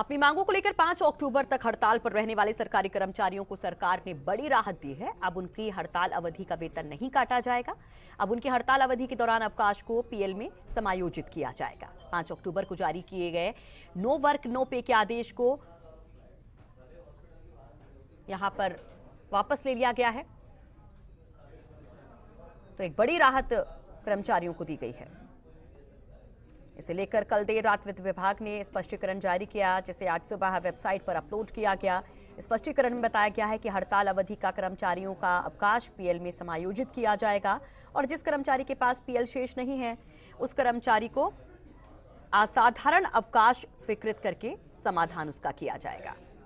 अपनी मांगों को लेकर पांच अक्टूबर तक हड़ताल पर रहने वाले सरकारी कर्मचारियों को सरकार ने बड़ी राहत दी है अब उनकी हड़ताल अवधि का वेतन नहीं काटा जाएगा अब उनकी हड़ताल अवधि के दौरान अवकाश को पीएल में समायोजित किया जाएगा पांच अक्टूबर को जारी किए गए नो वर्क नो पे के आदेश को यहां पर वापस ले लिया गया है तो एक बड़ी राहत कर्मचारियों को दी गई है इसे लेकर कल देर रात वित्त विभाग ने स्पष्टीकरण जारी किया जिसे आज सुबह वेबसाइट पर अपलोड किया गया स्पष्टीकरण में बताया गया है कि हड़ताल अवधि का कर्मचारियों का अवकाश पीएल में समायोजित किया जाएगा और जिस कर्मचारी के पास पीएल शेष नहीं है उस कर्मचारी को असाधारण अवकाश स्वीकृत करके समाधान उसका किया जाएगा